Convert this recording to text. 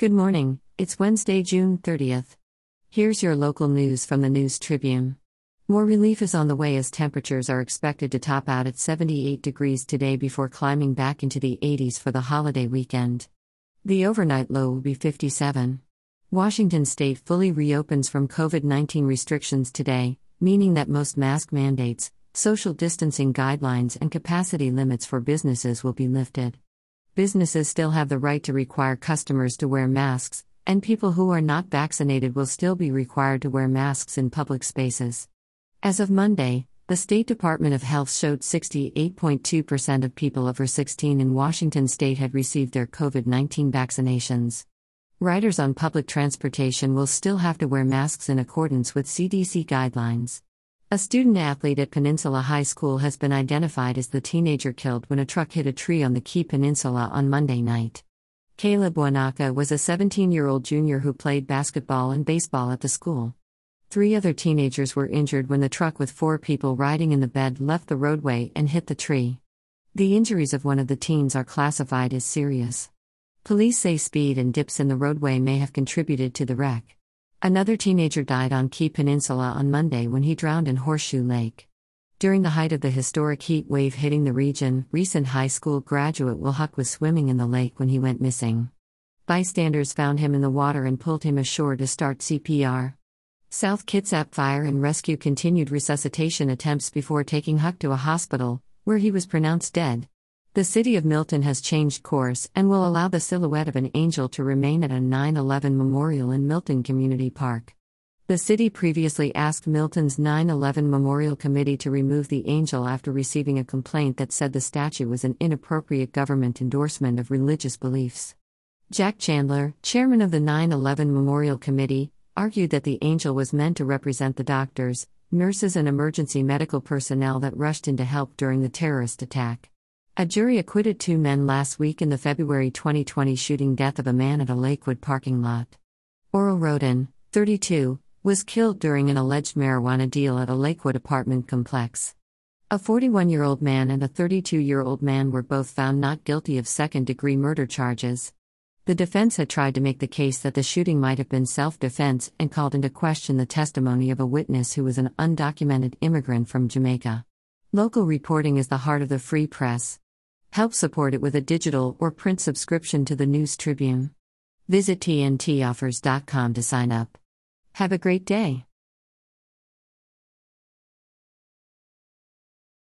Good morning, it's Wednesday, June 30th. Here's your local news from the News Tribune. More relief is on the way as temperatures are expected to top out at 78 degrees today before climbing back into the 80s for the holiday weekend. The overnight low will be 57. Washington state fully reopens from COVID 19 restrictions today, meaning that most mask mandates, social distancing guidelines, and capacity limits for businesses will be lifted businesses still have the right to require customers to wear masks, and people who are not vaccinated will still be required to wear masks in public spaces. As of Monday, the State Department of Health showed 68.2% of people over 16 in Washington state had received their COVID 19 vaccinations. Riders on public transportation will still have to wear masks in accordance with CDC guidelines. A student athlete at Peninsula High School has been identified as the teenager killed when a truck hit a tree on the Key Peninsula on Monday night. Caleb Wanaka was a 17 year old junior who played basketball and baseball at the school. Three other teenagers were injured when the truck with four people riding in the bed left the roadway and hit the tree. The injuries of one of the teens are classified as serious. Police say speed and dips in the roadway may have contributed to the wreck. Another teenager died on Key Peninsula on Monday when he drowned in Horseshoe Lake. During the height of the historic heat wave hitting the region, recent high school graduate Will Huck was swimming in the lake when he went missing. Bystanders found him in the water and pulled him ashore to start CPR. South Kitsap Fire and Rescue continued resuscitation attempts before taking Huck to a hospital, where he was pronounced dead. The city of Milton has changed course and will allow the silhouette of an angel to remain at a 9 11 memorial in Milton Community Park. The city previously asked Milton's 9 11 Memorial Committee to remove the angel after receiving a complaint that said the statue was an inappropriate government endorsement of religious beliefs. Jack Chandler, chairman of the 9 11 Memorial Committee, argued that the angel was meant to represent the doctors, nurses, and emergency medical personnel that rushed in to help during the terrorist attack. A jury acquitted two men last week in the February 2020 shooting death of a man at a Lakewood parking lot. Oral Roden, 32, was killed during an alleged marijuana deal at a Lakewood apartment complex. A 41 year old man and a 32 year old man were both found not guilty of second degree murder charges. The defense had tried to make the case that the shooting might have been self defense and called into question the testimony of a witness who was an undocumented immigrant from Jamaica. Local reporting is the heart of the free press. Help support it with a digital or print subscription to the News Tribune. Visit tntoffers.com to sign up. Have a great day.